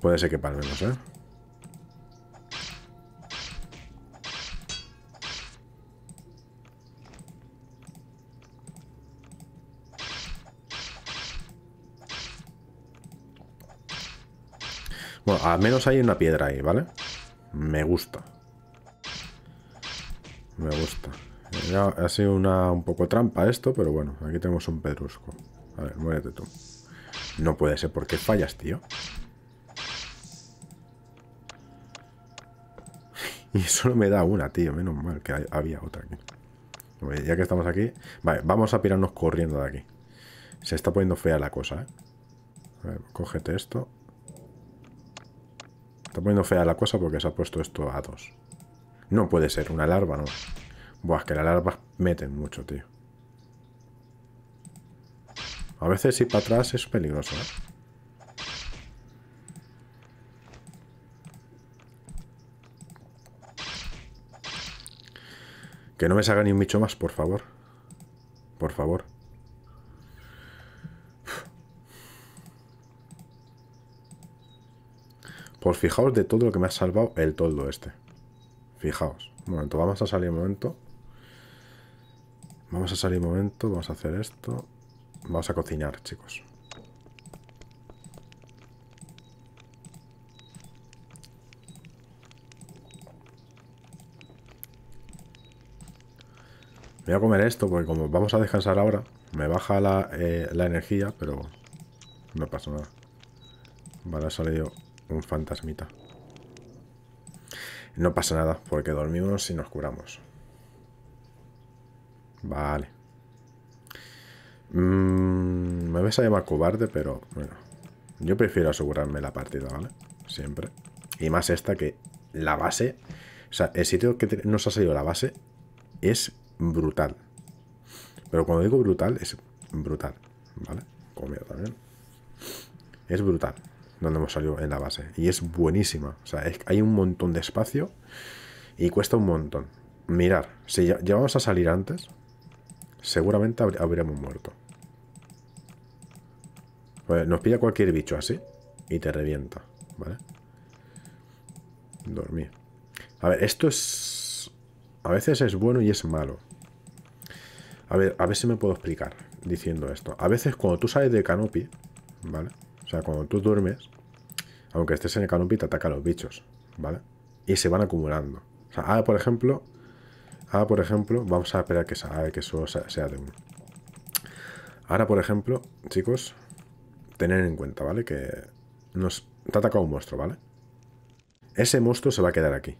Puede ser que palmemos, ¿eh? Bueno, al menos hay una piedra ahí, ¿vale? Me gusta. Me gusta. ha sido una, un poco trampa esto, pero bueno, aquí tenemos un pedrusco. A ver, muérete tú. No puede ser, porque fallas, tío? Y solo me da una, tío. Menos mal que había otra aquí. ya que estamos aquí... Vale, vamos a pirarnos corriendo de aquí. Se está poniendo fea la cosa, ¿eh? A ver, cógete esto. Está poniendo fea la cosa porque se ha puesto esto a dos. No puede ser, una larva, ¿no? Buah, es que las larvas meten mucho, tío. A veces ir para atrás es peligroso, ¿eh? Que no me salga ni un bicho más, por favor. Por favor. Pues fijaos de todo lo que me ha salvado el toldo este. Fijaos. Un momento, vamos a salir un momento. Vamos a salir un momento, vamos a hacer esto. Vamos a cocinar, chicos. voy a comer esto porque como vamos a descansar ahora, me baja la, eh, la energía, pero no pasa nada. Vale, ha salido un fantasmita. No pasa nada, porque dormimos y nos curamos. Vale. Mm, me ves a llamar cobarde, pero bueno. Yo prefiero asegurarme la partida, ¿vale? Siempre. Y más esta que la base... O sea, el sitio que nos ha salido la base es brutal. Pero cuando digo brutal, es brutal, ¿vale? Como también. ¿eh? Es brutal donde hemos salido en la base. Y es buenísima. O sea, hay un montón de espacio y cuesta un montón. Mirar, si ya, vamos a salir antes, seguramente habríamos muerto. nos pilla cualquier bicho así y te revienta, ¿vale? Dormir. A ver, esto es... A veces es bueno y es malo. A ver, a ver si me puedo explicar diciendo esto. A veces cuando tú sales de Canopy, ¿vale? O sea, cuando tú duermes, aunque estés en el canopy, te atacan los bichos, ¿vale? Y se van acumulando. O sea, ahora, por ejemplo, ahora, por ejemplo, vamos a esperar que, que eso sea de uno. Ahora, por ejemplo, chicos, tener en cuenta, ¿vale? Que nos te ataca un monstruo, ¿vale? Ese monstruo se va a quedar aquí.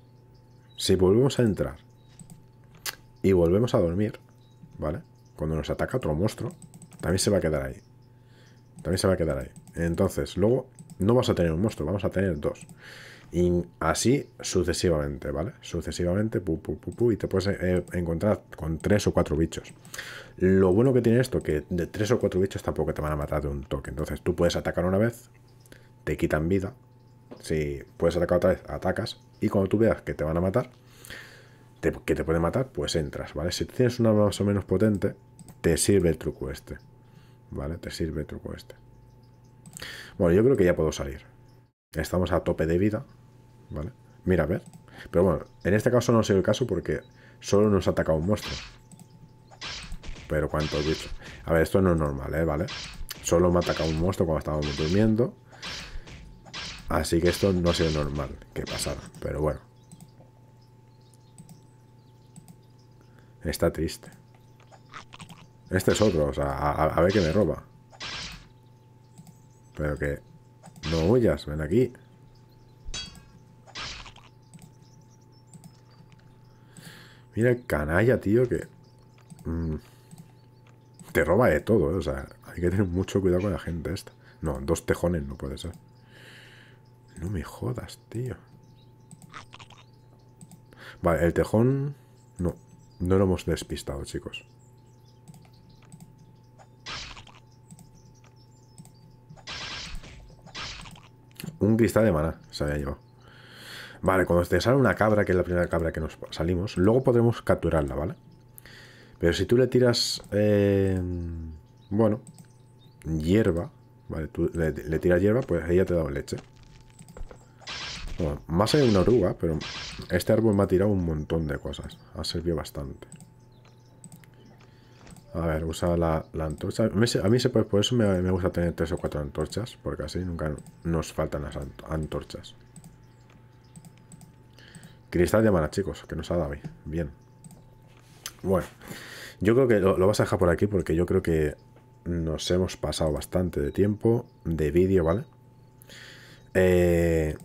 Si volvemos a entrar y volvemos a dormir, ¿vale? Cuando nos ataca otro monstruo, también se va a quedar ahí. También se va a quedar ahí. Entonces, luego no vas a tener un monstruo, vamos a tener dos. Y así sucesivamente, ¿vale? Sucesivamente, y te puedes eh, encontrar con tres o cuatro bichos. Lo bueno que tiene esto, que de tres o cuatro bichos tampoco te van a matar de un toque. Entonces tú puedes atacar una vez, te quitan vida. Si puedes atacar otra vez, atacas. Y cuando tú veas que te van a matar, que te pueden matar, pues entras, ¿vale? Si tienes una más o menos potente, te sirve el truco este. ¿Vale? Te sirve el truco este. Bueno, yo creo que ya puedo salir. Estamos a tope de vida. ¿Vale? Mira, a ver. Pero bueno, en este caso no ha sido el caso porque solo nos ha atacado un monstruo. Pero cuánto dicho. A ver, esto no es normal, ¿eh? ¿Vale? Solo me ha atacado un monstruo cuando estábamos durmiendo. Así que esto no ha sido normal que pasara. Pero bueno. Está triste. Este es otro, o sea, a ver qué me roba. Pero que no huyas, ven aquí. Mira el canalla, tío, que... Mm, te roba de todo, eh, o sea, hay que tener mucho cuidado con la gente esta. No, dos tejones no puede ser. No me jodas, tío. Vale, el tejón... No, no lo hemos despistado, chicos. Un cristal de maná se había llevado. Vale, cuando te sale una cabra, que es la primera cabra que nos salimos, luego podremos capturarla, ¿vale? Pero si tú le tiras... Eh, bueno, hierba, ¿vale? Tú le, tiras hierba, pues ella te da leche. más hay una oruga, pero este árbol me ha tirado un montón de cosas. Ha servido bastante. A ver, usa la, antorcha. A mí, se pues por eso me, gusta tener tres o cuatro antorchas, porque así nunca nos faltan las antorchas. Cristal de mana, chicos, que nos ha dado Bien. Bueno, yo creo que lo, vas a dejar por aquí porque yo creo que nos hemos pasado bastante de tiempo de vídeo, ¿vale? Eh,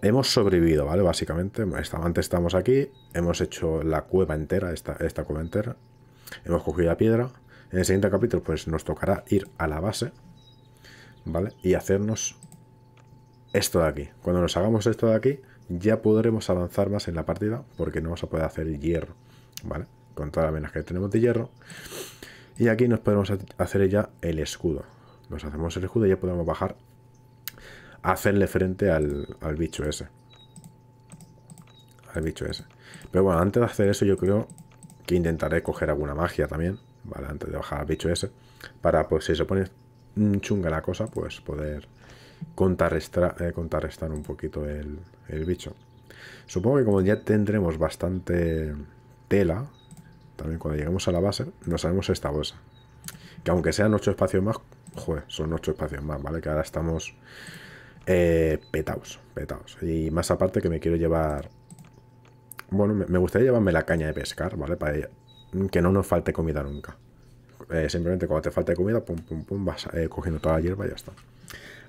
hemos sobrevivido, ¿vale? Básicamente, antes estamos aquí, hemos hecho la cueva entera, esta, esta cueva entera, Hemos cogido la piedra. En el siguiente capítulo, pues nos tocará ir a la base, ¿vale? Y hacernos esto de aquí. Cuando nos hagamos esto de aquí, ya podremos avanzar más en la partida, porque no vamos a poder hacer hierro, ¿vale? Con todas las venas que tenemos de hierro. Y aquí nos podemos hacer ya el escudo. Nos hacemos el escudo y ya podemos bajar a hacerle frente al, al bicho ese. Al bicho ese. Pero bueno, antes de hacer eso yo creo que intentaré coger alguna magia también, ¿vale? Antes de bajar al bicho ese, para, pues, si se pone mm, chunga la cosa, pues poder eh, contrarrestar, un poquito el, bicho. Supongo que como ya tendremos bastante tela, también cuando lleguemos a la base, nos haremos esta bolsa. Que aunque sean ocho espacios más, joder, son ocho espacios más, ¿vale? Que ahora estamos eh, petados, petados. Y más aparte que me quiero llevar bueno, me gustaría llevarme la caña de pescar, ¿vale? Para que no nos falte comida nunca. Eh, simplemente cuando te falte comida, pum, pum, pum, vas eh, cogiendo toda la hierba y ya está.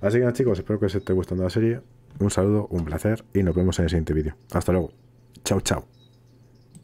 Así que nada, chicos, espero que os esté gustando la serie. Un saludo, un placer y nos vemos en el siguiente vídeo. Hasta luego. Chao, chao.